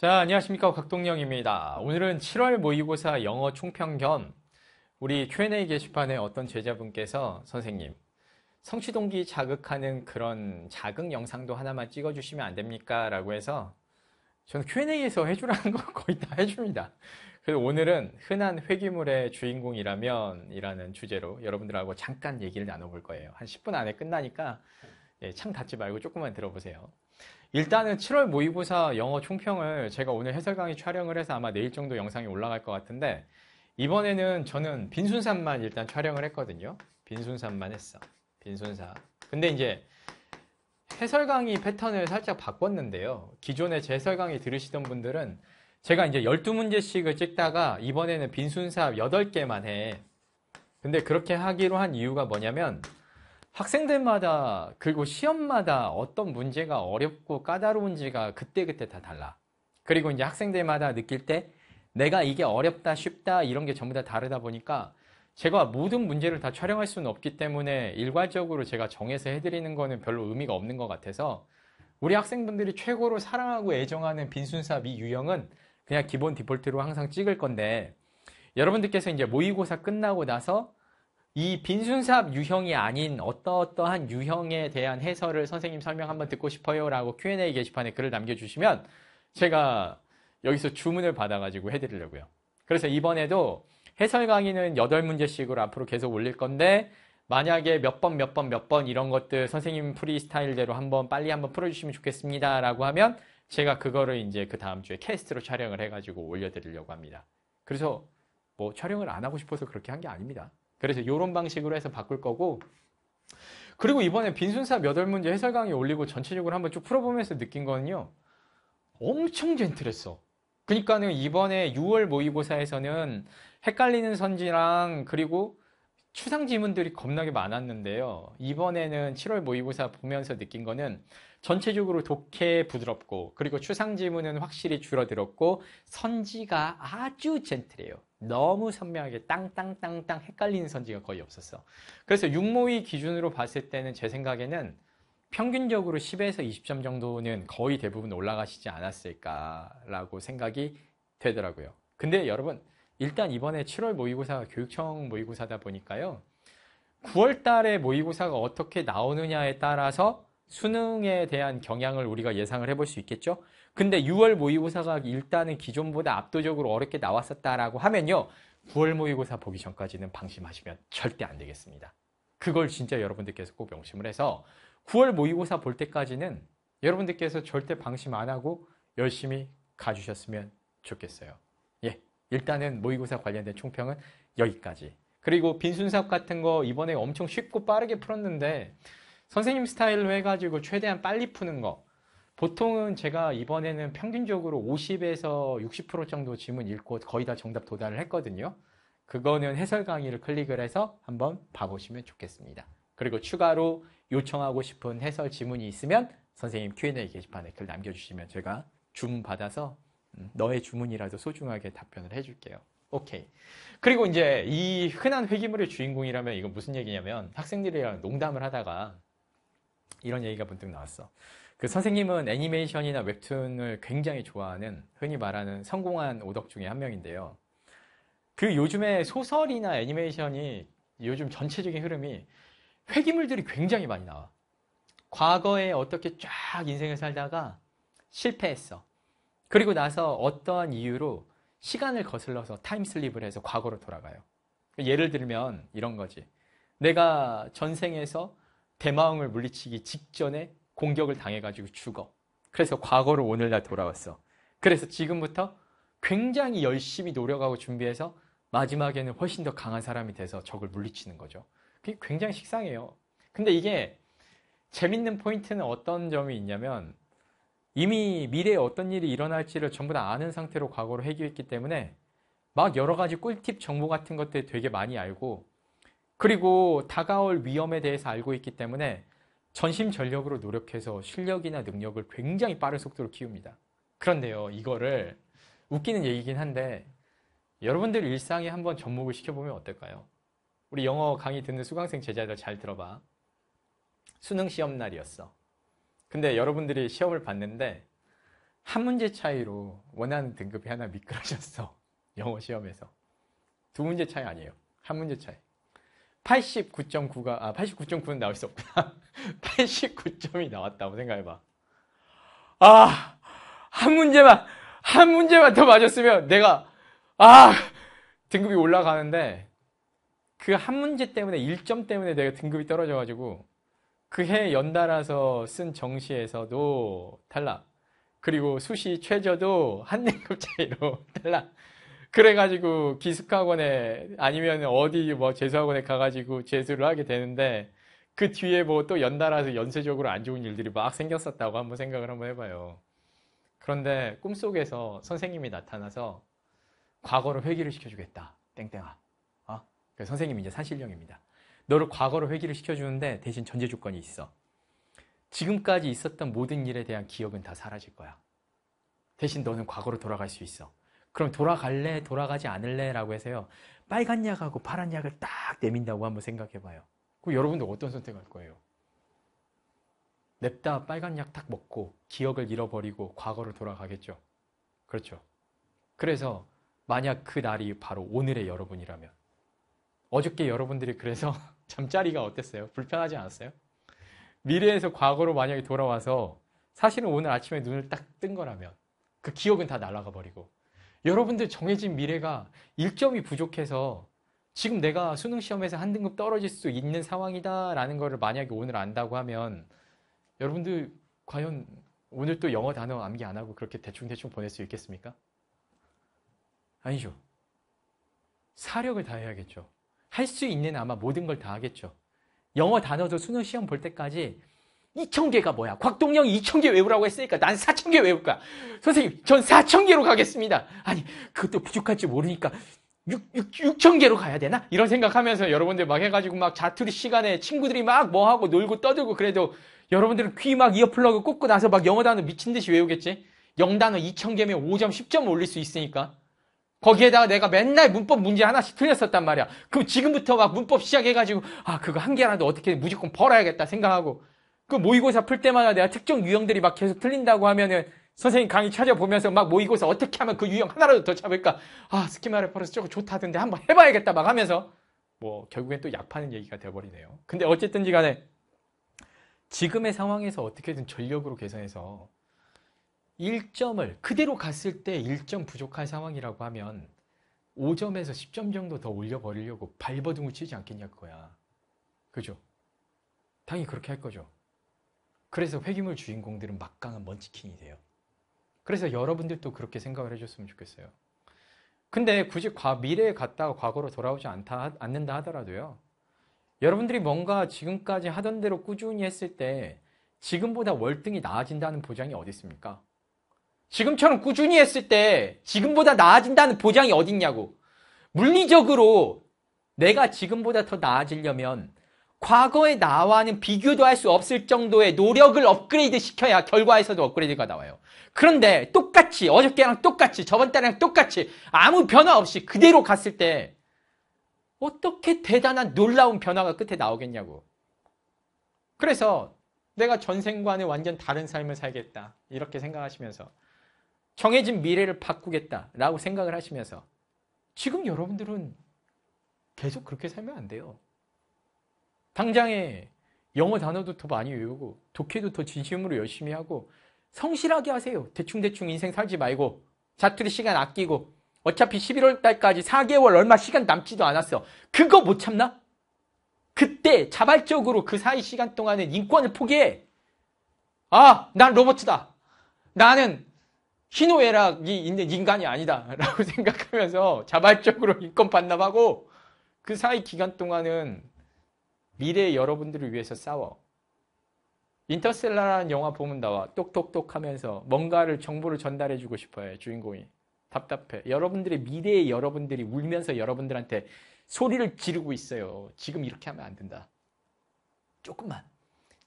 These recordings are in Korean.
자, 안녕하십니까. 곽동영입니다. 오늘은 7월 모의고사 영어 총평 겸 우리 Q&A 게시판에 어떤 제자분께서 선생님, 성취동기 자극하는 그런 자극 영상도 하나만 찍어주시면 안 됩니까? 라고 해서 저는 Q&A에서 해주라는 거 거의 다 해줍니다. 그래서 오늘은 흔한 회기물의 주인공이라면 이라는 주제로 여러분들하고 잠깐 얘기를 나눠볼 거예요. 한 10분 안에 끝나니까 예, 창 닫지 말고 조금만 들어보세요. 일단은 7월 모의고사 영어 총평을 제가 오늘 해설 강의 촬영을 해서 아마 내일 정도 영상이 올라갈 것 같은데 이번에는 저는 빈순산만 일단 촬영을 했거든요. 빈순산만 했어. 빈순사. 근데 이제 해설 강의 패턴을 살짝 바꿨는데요. 기존에 제 해설 강의 들으시던 분들은 제가 이제 12문제씩을 찍다가 이번에는 빈순사 8개만 해. 근데 그렇게 하기로 한 이유가 뭐냐면 학생들마다 그리고 시험마다 어떤 문제가 어렵고 까다로운지가 그때그때 다 달라. 그리고 이제 학생들마다 느낄 때 내가 이게 어렵다 쉽다 이런 게 전부 다 다르다 보니까 제가 모든 문제를 다 촬영할 수는 없기 때문에 일괄적으로 제가 정해서 해드리는 거는 별로 의미가 없는 것 같아서 우리 학생분들이 최고로 사랑하고 애정하는 빈순사 미 유형은 그냥 기본 디폴트로 항상 찍을 건데 여러분들께서 이제 모의고사 끝나고 나서 이 빈순삽 유형이 아닌 어떠어떠한 유형에 대한 해설을 선생님 설명 한번 듣고 싶어요 라고 Q&A 게시판에 글을 남겨주시면 제가 여기서 주문을 받아가지고 해드리려고요. 그래서 이번에도 해설 강의는 8문제씩으로 앞으로 계속 올릴 건데 만약에 몇 번, 몇 번, 몇 번 이런 것들 선생님 프리스타일대로 한번 빨리 한번 풀어주시면 좋겠습니다. 라고 하면 제가 그거를 이제 그 다음 주에 캐스트로 촬영을 해가지고 올려드리려고 합니다. 그래서 뭐 촬영을 안 하고 싶어서 그렇게 한 게 아닙니다. 그래서 이런 방식으로 해서 바꿀 거고 그리고 이번에 빈순사 여덟 문제 해설 강의 올리고 전체적으로 한번 쭉 풀어보면서 느낀 거는요. 엄청 젠틀했어. 그러니까는 이번에 6월 모의고사에서는 헷갈리는 선지랑 그리고 추상 지문들이 겁나게 많았는데요. 이번에는 7월 모의고사 보면서 느낀 거는 전체적으로 독해 부드럽고 그리고 추상 지문은 확실히 줄어들었고 선지가 아주 젠틀해요. 너무 선명하게 땅땅땅땅 헷갈리는 선지가 거의 없었어. 그래서 육모의 기준으로 봤을 때는 제 생각에는 평균적으로 10에서 20점 정도는 거의 대부분 올라가시지 않았을까라고 생각이 되더라고요. 근데 여러분 일단 이번에 7월 모의고사가 교육청 모의고사다 보니까요. 9월 달에 모의고사가 어떻게 나오느냐에 따라서 수능에 대한 경향을 우리가 예상을 해볼 수 있겠죠. 근데 6월 모의고사가 일단은 기존보다 압도적으로 어렵게 나왔었다라고 하면요. 9월 모의고사 보기 전까지는 방심하시면 절대 안 되겠습니다. 그걸 진짜 여러분들께서 꼭 명심을 해서 9월 모의고사 볼 때까지는 여러분들께서 절대 방심 안 하고 열심히 가주셨으면 좋겠어요. 일단은 모의고사 관련된 총평은 여기까지. 그리고 빈순사업 같은 거 이번에 엄청 쉽고 빠르게 풀었는데 선생님 스타일로 해가지고 최대한 빨리 푸는 거. 보통은 제가 이번에는 평균적으로 50에서 60% 정도 지문 읽고 거의 다 정답 도달을 했거든요. 그거는 해설 강의를 클릭을 해서 한번 봐보시면 좋겠습니다. 그리고 추가로 요청하고 싶은 해설 지문이 있으면 선생님 Q&A 게시판에 글 남겨주시면 제가 주문 받아서 너의 주문이라도 소중하게 답변을 해줄게요. 오케이. 그리고 이제 이 흔한 회기물의 주인공이라면 이건 무슨 얘기냐면 학생들이랑 농담을 하다가 이런 얘기가 문득 나왔어. 그 선생님은 애니메이션이나 웹툰을 굉장히 좋아하는 흔히 말하는 성공한 오덕 중에 한 명인데요. 그 요즘에 소설이나 애니메이션이 요즘 전체적인 흐름이 회기물들이 굉장히 많이 나와. 과거에 어떻게 쫙 인생을 살다가 실패했어. 그리고 나서 어떠한 이유로 시간을 거슬러서 타임슬립을 해서 과거로 돌아가요. 예를 들면 이런 거지. 내가 전생에서 대마왕을 물리치기 직전에 공격을 당해가지고 죽어. 그래서 과거로 오늘날 돌아왔어. 그래서 지금부터 굉장히 열심히 노력하고 준비해서 마지막에는 훨씬 더 강한 사람이 돼서 적을 물리치는 거죠. 그게 굉장히 식상해요. 근데 이게 재밌는 포인트는 어떤 점이 있냐면 이미 미래에 어떤 일이 일어날지를 전부 다 아는 상태로 과거로 회귀했기 때문에 막 여러 가지 꿀팁 정보 같은 것들 되게 많이 알고 그리고 다가올 위험에 대해서 알고 있기 때문에 전심전력으로 노력해서 실력이나 능력을 굉장히 빠른 속도로 키웁니다. 그런데요, 이거를 웃기는 얘기긴 한데 여러분들 일상에 한번 접목을 시켜보면 어떨까요? 우리 영어 강의 듣는 수강생 제자들 잘 들어봐. 수능 시험 날이었어. 근데 여러분들이 시험을 봤는데 한 문제 차이로 원하는 등급이 하나 미끄러졌어. 영어 시험에서. 두 문제 차이 아니에요. 한 문제 차이. 89.9가, 아, 89.9는 나올 수 없구나. 89점이 나왔다고 생각해봐. 아, 한 문제만, 한 문제만 더 맞았으면 내가, 아, 등급이 올라가는데, 그 한 문제 때문에, 1점 때문에 내가 등급이 떨어져가지고, 그해 연달아서 쓴 정시에서도 탈락. 그리고 수시 최저도 한등급 차이로 탈락. 그래가지고 기숙학원에 아니면 어디 뭐 재수학원에 가가지고 재수를 하게 되는데 그 뒤에 뭐 또 연달아서 연쇄적으로 안 좋은 일들이 막 생겼었다고 한번 생각을 한번 해봐요. 그런데 꿈속에서 선생님이 나타나서 과거를 회귀를 시켜주겠다. 땡땡아. 어? 그 선생님이 이제 산신령입니다. 너를 과거로 회귀를 시켜주는데 대신 전제 조건이 있어. 지금까지 있었던 모든 일에 대한 기억은 다 사라질 거야. 대신 너는 과거로 돌아갈 수 있어. 그럼 돌아갈래, 돌아가지 않을래? 라고 해서요. 빨간 약하고 파란 약을 딱 내민다고 한번 생각해 봐요. 그럼 여러분도 어떤 선택할 거예요? 냅다 빨간 약 딱 먹고 기억을 잃어버리고 과거로 돌아가겠죠. 그렇죠. 그래서 만약 그 날이 바로 오늘의 여러분이라면 어저께 여러분들이 그래서 잠자리가 어땠어요? 불편하지 않았어요? 미래에서 과거로 만약에 돌아와서 사실은 오늘 아침에 눈을 딱 뜬 거라면 그 기억은 다 날아가 버리고 여러분들 정해진 미래가 일점이 부족해서 지금 내가 수능 시험에서 한 등급 떨어질 수 있는 상황이다라는 거를 만약에 오늘 안다고 하면 여러분들 과연 오늘 또 영어 단어 암기 안 하고 그렇게 대충대충 보낼 수 있겠습니까? 아니죠. 사력을 다해야겠죠. 할수 있는 아마 모든 걸 다 하겠죠. 영어 단어도 수능 시험 볼 때까지 2,000개가 뭐야? 곽동영 2,000개 외우라고 했으니까 난 4,000개 외울 까 선생님, 전 4,000개로 가겠습니다. 아니, 그것도 부족할지 모르니까 6, 6,000개로 가야 되나? 이런 생각하면서 여러분들 막 해가지고 막 자투리 시간에 친구들이 막 뭐하고 놀고 떠들고 그래도 여러분들은 귀 막 이어플러그 꽂고 나서 막 영어 단어 미친 듯이 외우겠지? 영단어 2,000개면 5점, 10점 올릴 수 있으니까. 거기에다가 내가 맨날 문법 문제 하나씩 틀렸었단 말이야. 그럼 지금부터 막 문법 시작해가지고 아 그거 한 개 하나도 어떻게 무조건 벌어야겠다 생각하고 그 모의고사 풀 때마다 내가 특정 유형들이 막 계속 틀린다고 하면은 선생님 강의 찾아보면서 막 모의고사 어떻게 하면 그 유형 하나라도 더 잡을까 아 스키마 를퍼런서 조금 좋다던데 한번 해봐야겠다 막 하면서 뭐 결국엔 또 약파는 얘기가 돼버리네요. 근데 어쨌든지 간에 지금의 상황에서 어떻게든 전력으로 계산해서 1점을 그대로 갔을 때 1점 부족한 상황이라고 하면 5점에서 10점 정도 더 올려버리려고 발버둥을 치지 않겠냐 그거야. 그죠? 당연히 그렇게 할 거죠. 그래서 회기물 주인공들은 막강한 먼치킨이 돼요. 그래서 여러분들도 그렇게 생각을 해줬으면 좋겠어요. 근데 굳이 과, 미래에 갔다가 과거로 돌아오지 않다, 않는다 하더라도요. 여러분들이 뭔가 지금까지 하던 대로 꾸준히 했을 때 지금보다 월등히 나아진다는 보장이 어디 있습니까? 지금처럼 꾸준히 했을 때 지금보다 나아진다는 보장이 어딨냐고. 물리적으로 내가 지금보다 더 나아지려면 과거의 나와는 비교도 할 수 없을 정도의 노력을 업그레이드 시켜야 결과에서도 업그레이드가 나와요. 그런데 똑같이 어저께랑 똑같이 저번 달이랑 똑같이 아무 변화 없이 그대로 갔을 때 어떻게 대단한 놀라운 변화가 끝에 나오겠냐고. 그래서 내가 전생과는 완전 다른 삶을 살겠다. 이렇게 생각하시면서 정해진 미래를 바꾸겠다라고 생각을 하시면서 지금 여러분들은 계속 그렇게 살면 안 돼요. 당장에 영어 단어도 더 많이 외우고 독해도 더 진심으로 열심히 하고 성실하게 하세요. 대충대충 인생 살지 말고 자투리 시간 아끼고 어차피 11월 달까지 4개월 얼마 시간 남지도 않았어. 그거 못 참나? 그때 자발적으로 그 사이 시간 동안에 인권을 포기해. 아, 난 로봇이다. 나는 희노애락이 있는 인간이 아니다라고 생각하면서 자발적으로 인권 반납하고 그 사이 기간 동안은 미래의 여러분들을 위해서 싸워. 인터셀라라는 영화 보면 나와 똑똑똑 하면서 뭔가를 정보를 전달해 주고 싶어요 주인공이 답답해 여러분들의 미래의 여러분들이 울면서 여러분들한테 소리를 지르고 있어요 지금 이렇게 하면 안 된다 조금만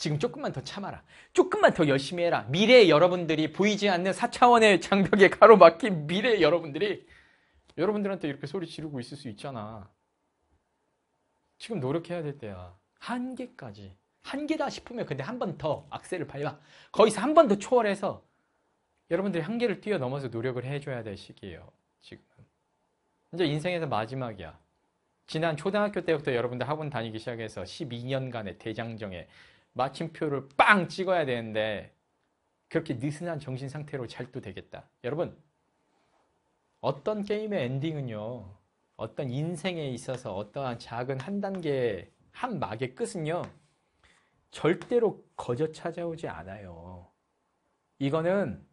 지금 조금만 더 참아라. 조금만 더 열심히 해라. 미래의 여러분들이 보이지 않는 4차원의 장벽에 가로막힌 미래의 여러분들이 여러분들한테 이렇게 소리 지르고 있을 수 있잖아. 지금 노력해야 될 때야. 한계까지. 한계다 싶으면 근데 한 번 더 악셀을 밟아. 거기서 한 번 더 초월해서 여러분들이 한계를 뛰어넘어서 노력을 해줘야 될 시기예요. 지금. 이제 인생에서 마지막이야. 지난 초등학교 때부터 여러분들 학원 다니기 시작해서 12년간의 대장정에 마침표를 빵 찍어야 되는데 그렇게 느슨한 정신 상태로 잘도 되겠다. 여러분 어떤 게임의 엔딩은요. 어떤 인생에 있어서 어떠한 작은 한 단계의 한 막의 끝은요. 절대로 거저 찾아오지 않아요. 이거는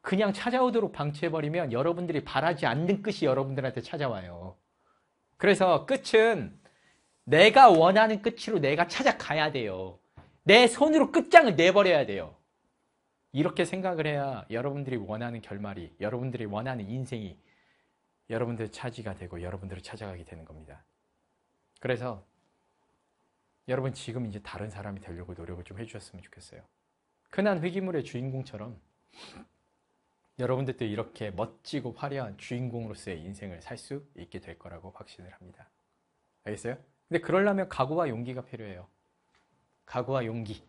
그냥 찾아오도록 방치해버리면 여러분들이 바라지 않는 끝이 여러분들한테 찾아와요. 그래서 끝은 내가 원하는 끝으로 내가 찾아가야 돼요. 내 손으로 끝장을 내버려야 돼요. 이렇게 생각을 해야 여러분들이 원하는 결말이, 여러분들이 원하는 인생이 여러분들의 차지가 되고 여러분들을 찾아가게 되는 겁니다. 그래서 여러분 지금 이제 다른 사람이 되려고 노력을 좀 해주셨으면 좋겠어요. 흔한 회귀물의 주인공처럼 여러분들도 이렇게 멋지고 화려한 주인공으로서의 인생을 살 수 있게 될 거라고 확신을 합니다. 알겠어요? 근데 그러려면 각오와 용기가 필요해요. 각오와 용기.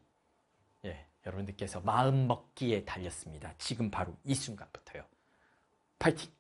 예, 여러분들께서 마음 먹기에 달렸습니다. 지금 바로 이 순간부터요. 파이팅!